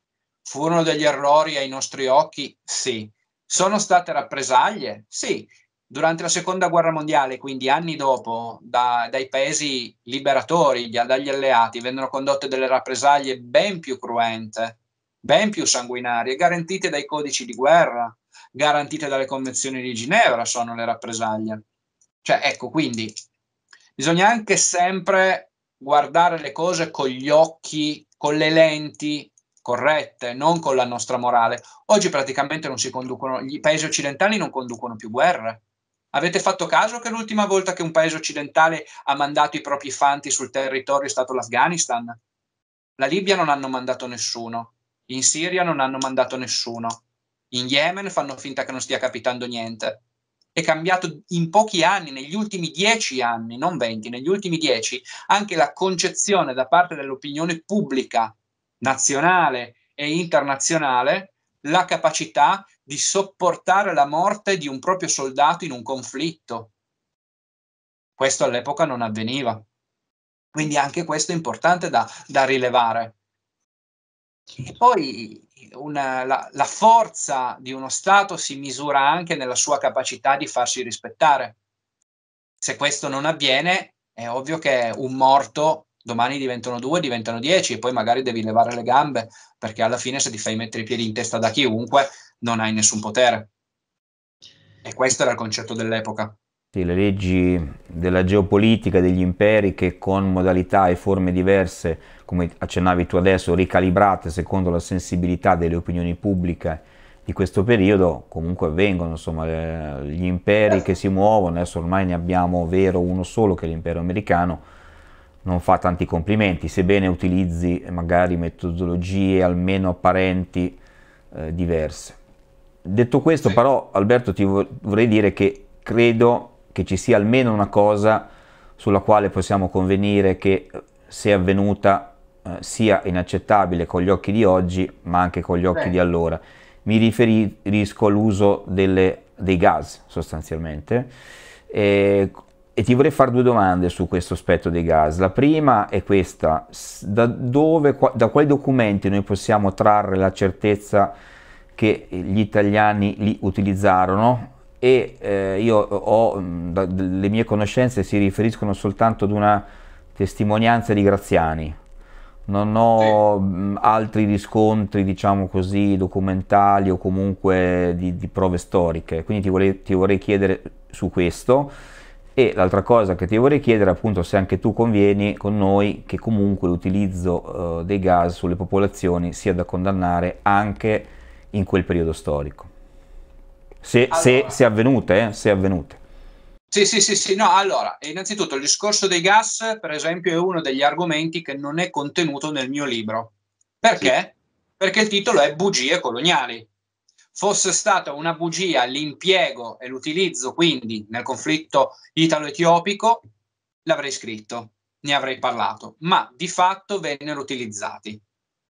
Furono degli errori ai nostri occhi? Sì. Sono state rappresaglie? Sì. Durante la seconda guerra mondiale, quindi anni dopo, da, dai paesi liberatori, dagli alleati, vennero condotte delle rappresaglie ben più cruente, ben più sanguinarie, garantite dai codici di guerra, garantite dalle convenzioni di Ginevra sono le rappresaglie. Cioè, ecco, quindi bisogna anche sempre guardare le cose con gli occhi, con le lenti corrette, non con la nostra morale. Oggi praticamente non si conducono, i paesi occidentali non conducono più guerre. Avete fatto caso che l'ultima volta che un paese occidentale ha mandato i propri fanti sul territorio è stato l'Afghanistan? La Libia non hanno mandato nessuno, in Siria non hanno mandato nessuno, in Yemen fanno finta che non stia capitando niente. È cambiato in pochi anni, negli ultimi dieci anni, non venti, negli ultimi dieci, anche la concezione da parte dell'opinione pubblica nazionale e internazionale la capacità di sopportare la morte di un proprio soldato in un conflitto. Questo all'epoca non avveniva. Quindi anche questo è importante da, da rilevare. E poi una, la, la forza di uno Stato si misura anche nella sua capacità di farsi rispettare. Se questo non avviene, è ovvio che un morto domani diventano due, diventano dieci e poi magari devi levare le gambe perché alla fine se ti fai mettere i piedi in testa da chiunque non hai nessun potere. E questo era il concetto dell'epoca. Sì, le leggi della geopolitica degli imperi che con modalità e forme diverse, come accennavi tu adesso, ricalibrate secondo la sensibilità delle opinioni pubbliche di questo periodo, comunque avvengono, insomma, le, gli imperi che si muovono, adesso ormai ne abbiamo vero uno solo che è l'impero americano, non fa tanti complimenti, sebbene utilizzi magari metodologie almeno apparenti eh, diverse. Detto questo, però, Alberto, ti vorrei dire che credo che ci sia almeno una cosa sulla quale possiamo convenire che eh, se avvenuta eh, sia inaccettabile con gli occhi di oggi, ma anche con gli occhi Beh. di allora. Mi riferisco all'uso delle, dei gas sostanzialmente. E, e ti vorrei fare due domande su questo aspetto dei gas. La prima è questa, da, dove, da quali documenti noi possiamo trarre la certezza che gli italiani li utilizzarono e eh, io ho, mm, da, le mie conoscenze si riferiscono soltanto ad una testimonianza di Graziani, non ho mh, mm, altri riscontri, diciamo così, documentali o comunque di, di prove storiche, quindi ti vorrei, ti vorrei, chiedere su questo. E l'altra cosa che ti vorrei chiedere è appunto se anche tu convieni con noi che comunque l'utilizzo eh, dei gas sulle popolazioni sia da condannare anche in quel periodo storico se, allora, se, se avvenute, eh, se avvenute. Sì, sì, sì, sì, no, allora, innanzitutto il discorso dei gas, per esempio, è uno degli argomenti che non è contenuto nel mio libro. Perché? Sì. Perché il titolo è Bugie coloniali. Fosse stata una bugia l'impiego e l'utilizzo, quindi, nel conflitto italo-etiopico, l'avrei scritto, ne avrei parlato, ma di fatto vennero utilizzati.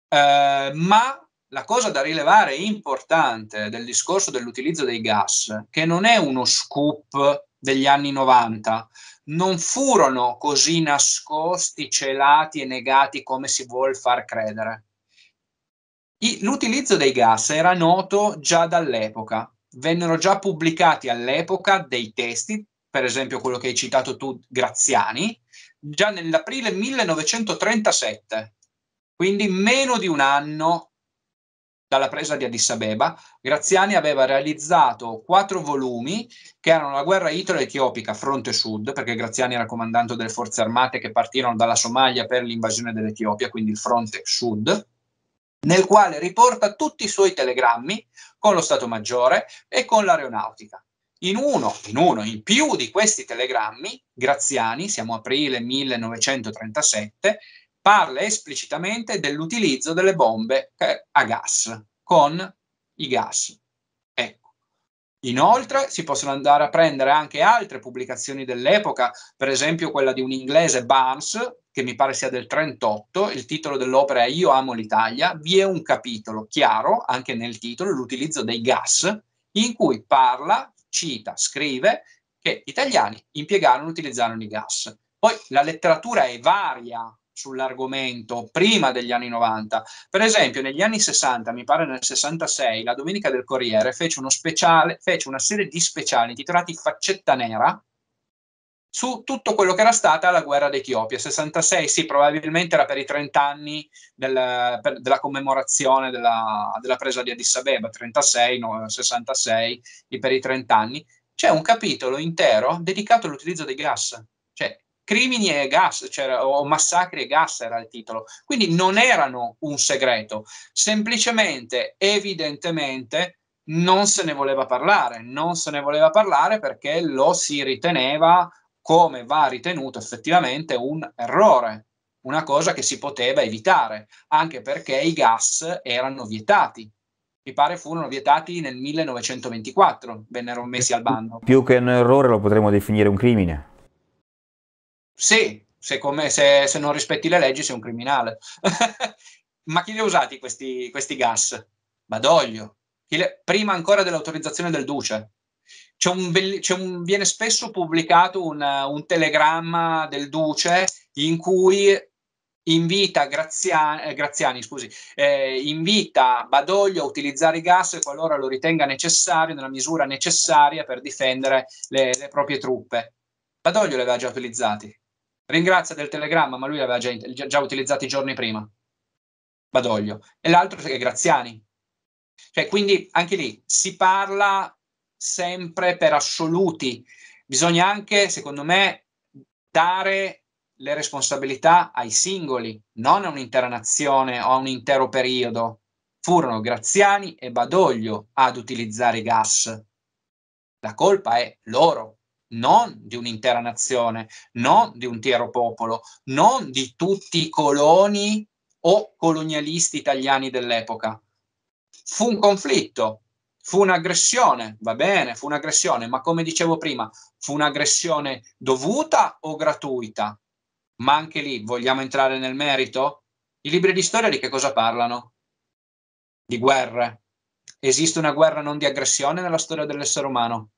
Eh, ma la cosa da rilevare importante del discorso dell'utilizzo dei gas, che non è uno scoop degli anni 90, non furono così nascosti, celati e negati come si vuol far credere. I, l'utilizzo dei gas era noto già dall'epoca, vennero già pubblicati all'epoca dei testi, per esempio quello che hai citato tu, Graziani, già nell'aprile 1937, quindi meno di un anno dalla presa di Addis Abeba, Graziani aveva realizzato quattro volumi che erano la guerra italo-etiopica fronte sud, perché Graziani era comandante delle forze armate che partirono dalla Somalia per l'invasione dell'Etiopia, quindi il fronte sud, nel quale riporta tutti i suoi telegrammi con lo Stato Maggiore e con l'aeronautica. In uno, in uno, in più di questi telegrammi, Graziani, siamo aprile 1937, parla esplicitamente dell'utilizzo delle bombe eh, a gas con i gas. Ecco. Inoltre si possono andare a prendere anche altre pubblicazioni dell'epoca, per esempio quella di un inglese Barnes, che mi pare sia del 38, il titolo dell'opera è Io amo l'Italia, vi è un capitolo chiaro, anche nel titolo, l'utilizzo dei gas, in cui parla, cita, scrive che italiani impiegarono e utilizzarono i gas. Poi la letteratura è varia sull'argomento prima degli anni 90. Per esempio, negli anni 60, mi pare nel 66, la Domenica del Corriere fece, speciale, fece una serie di speciali intitolati Faccetta Nera su tutto quello che era stata la guerra d'Etiopia. 66, sì, probabilmente era per i 30 anni del, per, della commemorazione della, della, presa di Addis Abeba, 36, no, 66, per i 30 anni. C'è un capitolo intero dedicato all'utilizzo dei gas. Cioè, Crimini e gas, cioè, o massacri e gas era il titolo. Quindi non erano un segreto, semplicemente, evidentemente, non se ne voleva parlare, non se ne voleva parlare perché lo si riteneva, come va ritenuto effettivamente, un errore, una cosa che si poteva evitare, anche perché i gas erano vietati. Mi pare furono vietati nel 1924, vennero messi al bando. Più che un errore lo potremmo definire un crimine. Sì, se, me, se, se non rispetti le leggi sei un criminale. Ma chi li ha usati questi, questi gas? Badoglio. Le, prima ancora dell'autorizzazione del duce. Un, un, viene spesso pubblicato un, un telegramma del duce in cui invita Graziani, eh, Graziani scusi, eh, invita Badoglio a utilizzare i gas qualora lo ritenga necessario, nella misura necessaria per difendere le, le proprie truppe. Badoglio li aveva già utilizzati. Ringrazia del telegramma, ma lui l'aveva già, già utilizzato i giorni prima. Badoglio. E l'altro è Graziani. Cioè, quindi anche lì si parla sempre per assoluti. Bisogna anche, secondo me, dare le responsabilità ai singoli, non a un'intera nazione o a un intero periodo. Furono Graziani e Badoglio ad utilizzare i gas. La colpa è loro, non di un'intera nazione, non di un intero popolo, non di tutti i coloni o colonialisti italiani dell'epoca. Fu un conflitto, fu un'aggressione, va bene, fu un'aggressione, ma come dicevo prima, fu un'aggressione dovuta o gratuita? Ma anche lì vogliamo entrare nel merito? I libri di storia di che cosa parlano? Di guerre. Esiste una guerra non di aggressione nella storia dell'essere umano?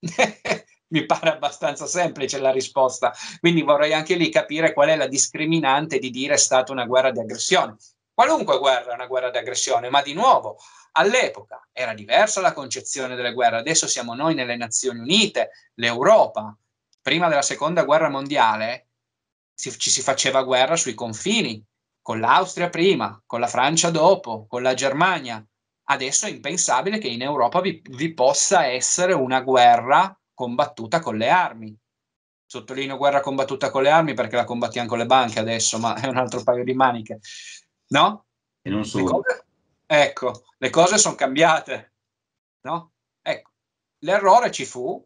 Mi pare abbastanza semplice la risposta, quindi vorrei anche lì capire qual è la discriminante di dire è stata una guerra di aggressione. Qualunque guerra è una guerra di aggressione, ma di nuovo all'epoca era diversa la concezione delle guerre, adesso siamo noi nelle Nazioni Unite, l'Europa. Prima della seconda guerra mondiale si, ci si faceva guerra sui confini, con l'Austria prima, con la Francia dopo, con la Germania. Adesso è impensabile che in Europa vi, vi possa essere una guerra combattuta con le armi. Sottolineo guerra combattuta con le armi perché la combattiamo con le banche adesso, ma è un altro paio di maniche. No? E non solo. ecco, le cose sono cambiate. No? Ecco, l'errore ci fu,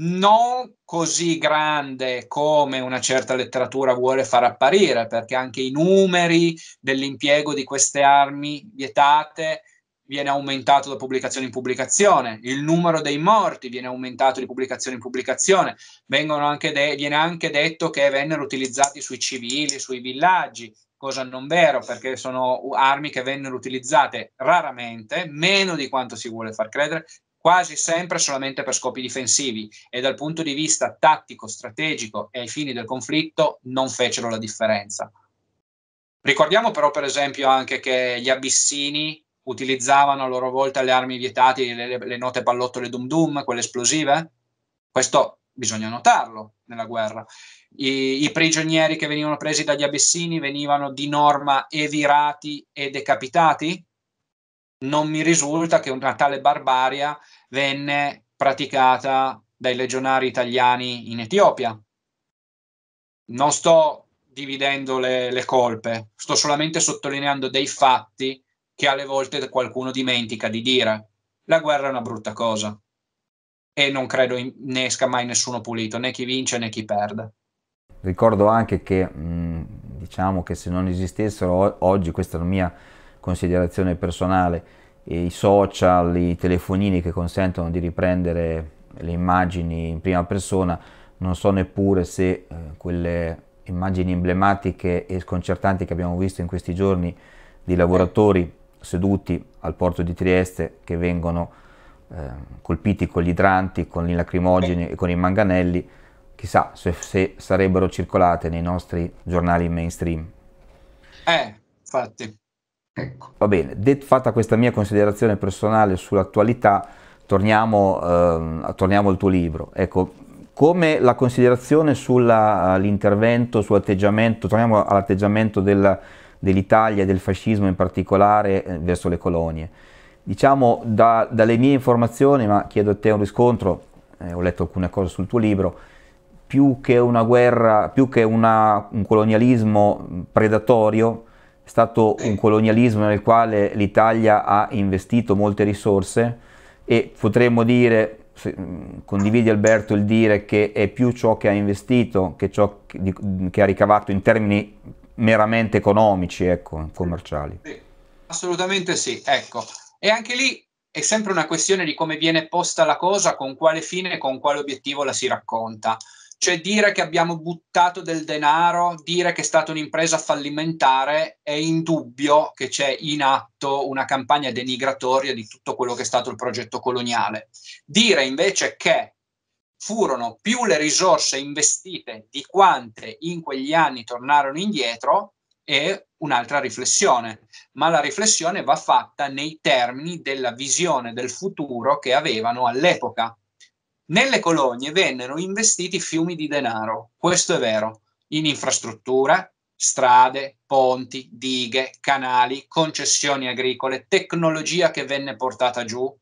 non così grande come una certa letteratura vuole far apparire, perché anche i numeri dell'impiego di queste armi vietate viene aumentato da pubblicazione in pubblicazione, il numero dei morti viene aumentato di pubblicazione in pubblicazione, anche de- viene anche detto che vennero utilizzati sui civili, sui villaggi, cosa non vero perché sono armi che vennero utilizzate raramente, meno di quanto si vuole far credere, quasi sempre solamente per scopi difensivi e dal punto di vista tattico, strategico e ai fini del conflitto non fecero la differenza. Ricordiamo però per esempio anche che gli abissini utilizzavano a loro volta le armi vietate, le, le, le note pallottole dum dum, quelle esplosive? Questo bisogna notarlo nella guerra. I, I, prigionieri che venivano presi dagli abessini venivano di norma evirati e decapitati? Non mi risulta che una tale barbaria venne praticata dai legionari italiani in Etiopia. Non sto dividendo le, le colpe, sto solamente sottolineando dei fatti che alle volte qualcuno dimentica di dire. La guerra è una brutta cosa e non credo ne esca mai nessuno pulito, né chi vince né chi perde. Ricordo anche che, diciamo che se non esistessero oggi, questa è la mia considerazione personale, i social, i telefonini che consentono di riprendere le immagini in prima persona, non so neppure se eh, quelle immagini emblematiche e sconcertanti che abbiamo visto in questi giorni di lavoratori seduti al porto di Trieste che vengono eh, colpiti con gli idranti, con i lacrimogeni e con i manganelli, chissà se, se sarebbero circolate nei nostri giornali mainstream. Eh, infatti. Ecco. Va bene, Det- fatta questa mia considerazione personale sull'attualità, torniamo, eh, torniamo al tuo libro. Ecco, come la considerazione sull'intervento, sull'atteggiamento, torniamo all'atteggiamento del dell'Italia e del fascismo in particolare eh, verso le colonie. Diciamo da, dalle mie informazioni, ma chiedo a te un riscontro, eh, ho letto alcune cose sul tuo libro, più che una guerra, più che una, un colonialismo predatorio, è stato un colonialismo nel quale l'Italia ha investito molte risorse e potremmo dire, se, mm, condividi Alberto il dire che è più ciò che ha investito che ciò che, che ha ricavato in termini meramente economici, ecco, commerciali. Sì, assolutamente sì, ecco. E anche lì è sempre una questione di come viene posta la cosa, con quale fine e con quale obiettivo la si racconta. Cioè dire che abbiamo buttato del denaro, dire che è stata un'impresa fallimentare, è indubbio che c'è in atto una campagna denigratoria di tutto quello che è stato il progetto coloniale. Dire invece che furono più le risorse investite di quante in quegli anni tornarono indietro è un'altra riflessione, ma la riflessione va fatta nei termini della visione del futuro che avevano all'epoca. Nelle colonie vennero investiti fiumi di denaro, questo è vero, in infrastrutture, strade, ponti, dighe, canali, concessioni agricole, tecnologia che venne portata giù,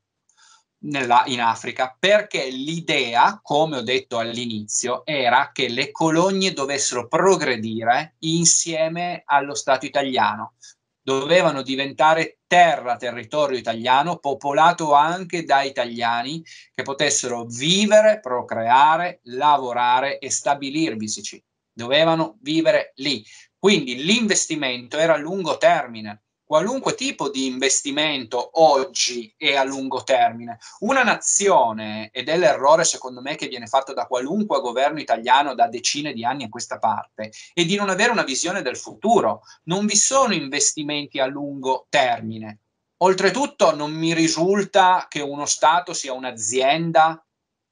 nella, in Africa, perché l'idea, come ho detto all'inizio, era che le colonie dovessero progredire insieme allo Stato italiano. Dovevano diventare terra, territorio italiano, popolato anche da italiani che potessero vivere, procreare, lavorare e stabilirvisi. Dovevano vivere lì. Quindi l'investimento era a lungo termine qualunque tipo di investimento oggi e a lungo termine. Una nazione, ed è l'errore secondo me che viene fatto da qualunque governo italiano da decine di anni a questa parte, è di non avere una visione del futuro. Non vi sono investimenti a lungo termine. Oltretutto non mi risulta che uno Stato sia un'azienda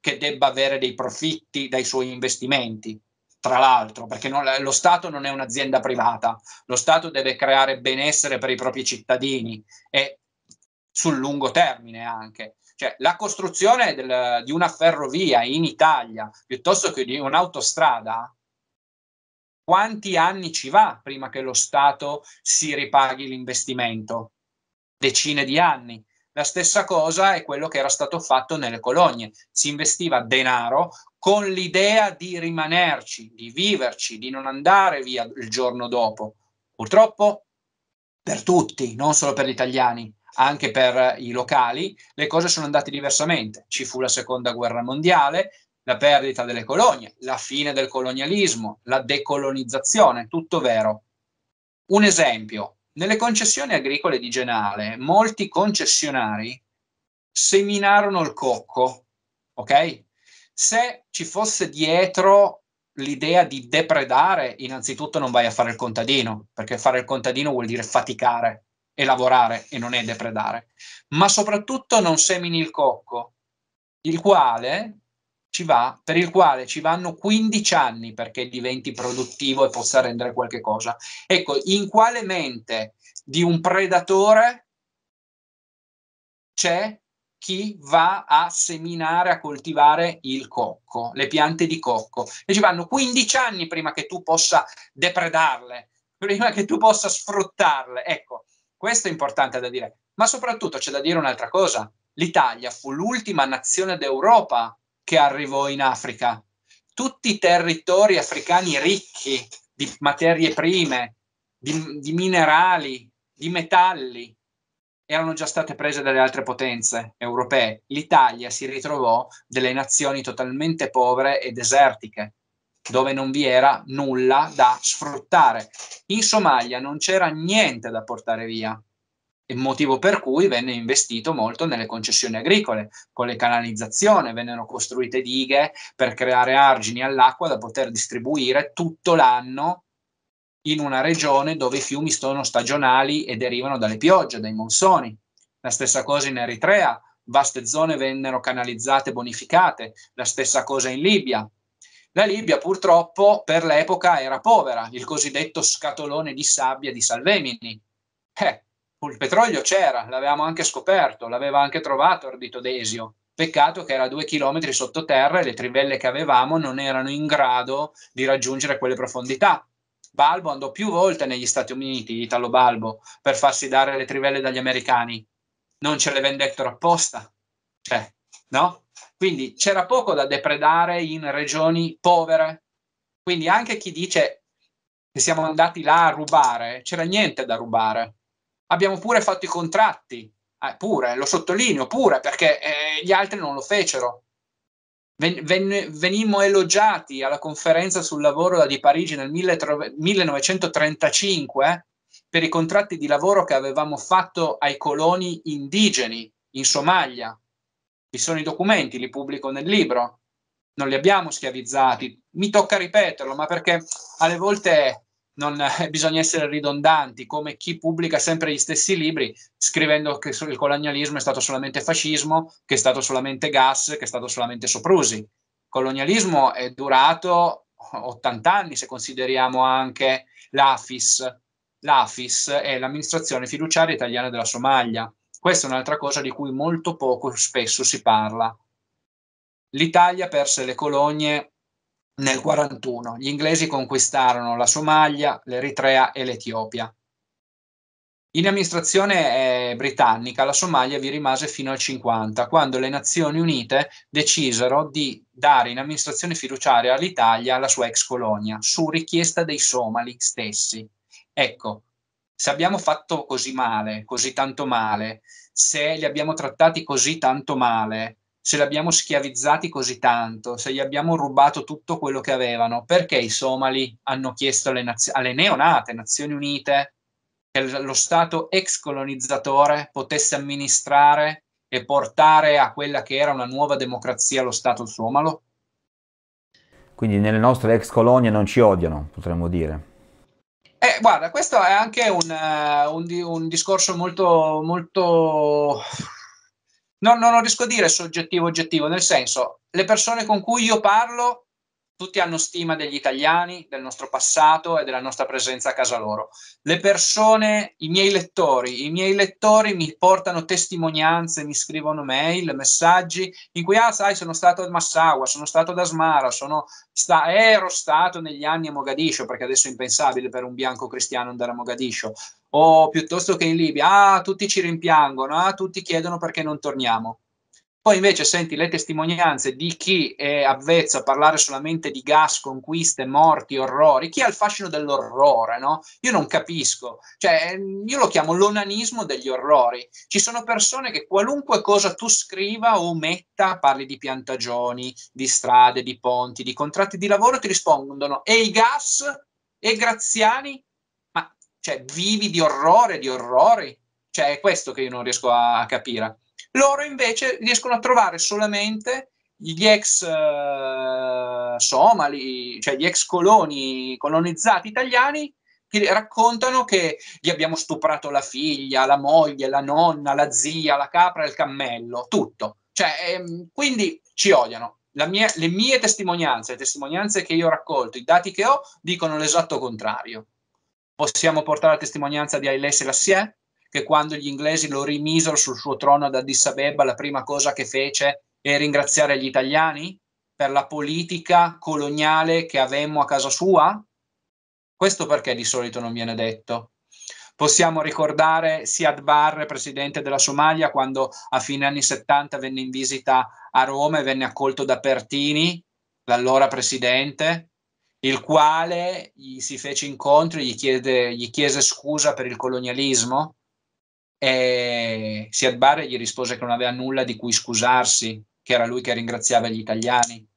che debba avere dei profitti dai suoi investimenti tra l'altro, perché non, lo Stato non è un'azienda privata, lo Stato deve creare benessere per i propri cittadini e sul lungo termine anche. Cioè, la costruzione del, di una ferrovia in Italia piuttosto che di un'autostrada, quanti anni ci va prima che lo Stato si ripaghi l'investimento? Decine di anni. La stessa cosa è quello che era stato fatto nelle colonie. Si investiva denaro con l'idea di rimanerci, di viverci, di non andare via il giorno dopo. Purtroppo per tutti, non solo per gli italiani, anche per i locali, le cose sono andate diversamente. Ci fu la seconda guerra mondiale, la perdita delle colonie, la fine del colonialismo, la decolonizzazione, tutto vero. Un esempio, nelle concessioni agricole di Genale, molti concessionari seminarono il cocco, ok? Se ci fosse dietro l'idea di depredare, innanzitutto non vai a fare il contadino, perché fare il contadino vuol dire faticare e lavorare e non è depredare, ma soprattutto non semini il cocco, il quale ci va, per il quale ci vanno 15 anni perché diventi produttivo e possa rendere qualche cosa. Ecco, in quale mente di un predatore c'è chi va a seminare, a coltivare il cocco, le piante di cocco. E ci vanno 15 anni prima che tu possa depredarle, prima che tu possa sfruttarle. Ecco, questo è importante da dire. Ma soprattutto c'è da dire un'altra cosa. L'Italia fu l'ultima nazione d'Europa che arrivò in Africa. Tutti i territori africani ricchi di materie prime, di, di minerali, di metalli, erano già state prese dalle altre potenze europee. L'Italia si ritrovò delle nazioni totalmente povere e desertiche, dove non vi era nulla da sfruttare. In Somalia non c'era niente da portare via il motivo per cui venne investito molto nelle concessioni agricole, con le canalizzazioni, vennero costruite dighe per creare argini all'acqua da poter distribuire tutto l'anno in una regione dove i fiumi sono stagionali e derivano dalle piogge, dai monsoni. La stessa cosa in Eritrea, vaste zone vennero canalizzate e bonificate, la stessa cosa in Libia. La Libia purtroppo per l'epoca era povera, il cosiddetto scatolone di sabbia di Salvemini. Eh, il petrolio c'era, l'avevamo anche scoperto, l'aveva anche trovato Ardito Desio. Peccato che era due chilometri sottoterra e le trivelle che avevamo non erano in grado di raggiungere quelle profondità. Balbo andò più volte negli Stati Uniti, Italo Balbo, per farsi dare le trivelle dagli americani. Non ce le vendettero apposta. Cioè, no? Quindi c'era poco da depredare in regioni povere. Quindi anche chi dice che siamo andati là a rubare, c'era niente da rubare Abbiamo pure fatto i contratti, eh, pure, lo sottolineo, pure, perché eh, gli altri non lo fecero. Ven- ven- venimmo elogiati alla conferenza sul lavoro di Parigi nel 1935 eh, per i contratti di lavoro che avevamo fatto ai coloni indigeni in Somalia. Vi sono i documenti, li pubblico nel libro. Non li abbiamo schiavizzati. Mi tocca ripeterlo, ma perché alle volte non, eh, bisogna essere ridondanti, come chi pubblica sempre gli stessi libri scrivendo che il colonialismo è stato solamente fascismo, che è stato solamente gas, che è stato solamente soprusi. Il colonialismo è durato 80 anni se consideriamo anche l'AFIS. L'AFIS è l'amministrazione fiduciaria italiana della Somalia. Questa è un'altra cosa di cui molto poco spesso si parla. L'Italia perse le colonie nel 1941 gli inglesi conquistarono la Somalia, l'Eritrea e l'Etiopia. In amministrazione eh, britannica la Somalia vi rimase fino al 50, quando le Nazioni Unite decisero di dare in amministrazione fiduciaria all'Italia la sua ex colonia, su richiesta dei somali stessi. Ecco, se abbiamo fatto così male, così tanto male, se li abbiamo trattati così tanto male, se li abbiamo schiavizzati così tanto, se gli abbiamo rubato tutto quello che avevano, perché i somali hanno chiesto alle, naz- alle neonate Nazioni Unite che lo Stato ex colonizzatore potesse amministrare e portare a quella che era una nuova democrazia lo Stato somalo? Quindi nelle nostre ex colonie non ci odiano, potremmo dire. Eh, guarda, questo è anche un, uh, un, un discorso molto, molto no, non riesco a dire soggettivo-oggettivo, nel senso, le persone con cui io parlo tutti hanno stima degli italiani, del nostro passato e della nostra presenza a casa loro. Le persone, i miei lettori, i miei lettori mi portano testimonianze, mi scrivono mail, messaggi in cui, ah, sai, sono stato a Massawa, sono stato ad Asmara, sta- ero stato negli anni a Mogadiscio, perché adesso è impensabile per un bianco cristiano andare a Mogadiscio, o piuttosto che in Libia, ah, tutti ci rimpiangono, ah, tutti chiedono perché non torniamo. Poi invece senti le testimonianze di chi è avvezzo a parlare solamente di gas, conquiste, morti, orrori, chi ha il fascino dell'orrore, no? Io non capisco, cioè ehm, io lo chiamo l'onanismo degli orrori. Ci sono persone che qualunque cosa tu scriva o metta, parli di piantagioni, di strade, di ponti, di contratti di lavoro, ti rispondono e i gas e Graziani? Ma cioè vivi di orrore, di orrori? Cioè è questo che io non riesco a capire. Loro invece riescono a trovare solamente gli ex eh, somali, cioè gli ex coloni colonizzati italiani che raccontano che gli abbiamo stuprato la figlia, la moglie, la nonna, la zia, la capra, il cammello, tutto. Cioè, ehm, quindi ci odiano. Mia, le mie testimonianze, le testimonianze che io ho raccolto, i dati che ho, dicono l'esatto contrario. Possiamo portare la testimonianza di Ailé Selassie, che quando gli inglesi lo rimisero sul suo trono ad Addis Abeba, la prima cosa che fece è ringraziare gli italiani per la politica coloniale che avemmo a casa sua? Questo perché di solito non viene detto. Possiamo ricordare Siad Barre, presidente della Somalia, quando a fine anni 70 venne in visita a Roma e venne accolto da Pertini, l'allora presidente, il quale gli si fece incontro e gli, gli, chiese scusa per il colonialismo e Siad Barre gli rispose che non aveva nulla di cui scusarsi, che era lui che ringraziava gli italiani.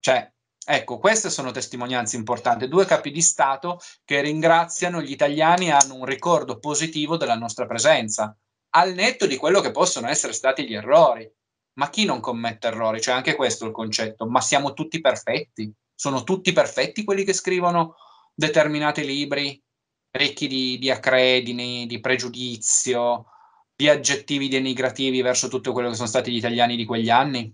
Cioè, ecco, queste sono testimonianze importanti, due capi di Stato che ringraziano gli italiani e hanno un ricordo positivo della nostra presenza, al netto di quello che possono essere stati gli errori. Ma chi non commette errori? Cioè, anche questo è il concetto, ma siamo tutti perfetti, sono tutti perfetti quelli che scrivono determinati libri, ricchi di, di accredini, di pregiudizio, di aggettivi denigrativi verso tutto quello che sono stati gli italiani di quegli anni?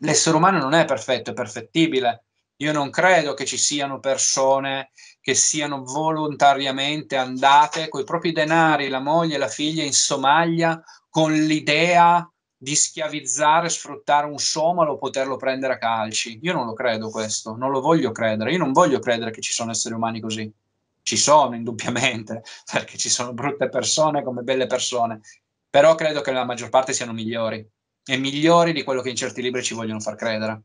L'essere umano non è perfetto, è perfettibile. Io non credo che ci siano persone che siano volontariamente andate coi propri denari, la moglie e la figlia in Somalia con l'idea di schiavizzare, sfruttare un somalo, poterlo prendere a calci. Io non lo credo questo, non lo voglio credere. Io non voglio credere che ci sono esseri umani così ci sono indubbiamente, perché ci sono brutte persone come belle persone, però credo che la maggior parte siano migliori e migliori di quello che in certi libri ci vogliono far credere.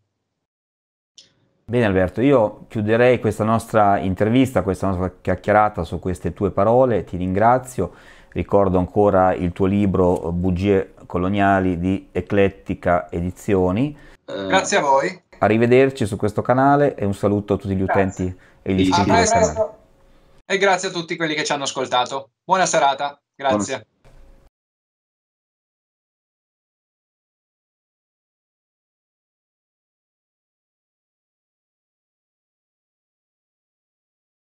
Bene Alberto, io chiuderei questa nostra intervista, questa nostra chiacchierata su queste tue parole, ti ringrazio, ricordo ancora il tuo libro Bugie coloniali di Eclettica Edizioni. Eh, grazie a voi. Arrivederci su questo canale e un saluto a tutti gli Grazie. utenti e gli iscritti del canale. E grazie a tutti quelli che ci hanno ascoltato. Buona serata, grazie. Buona.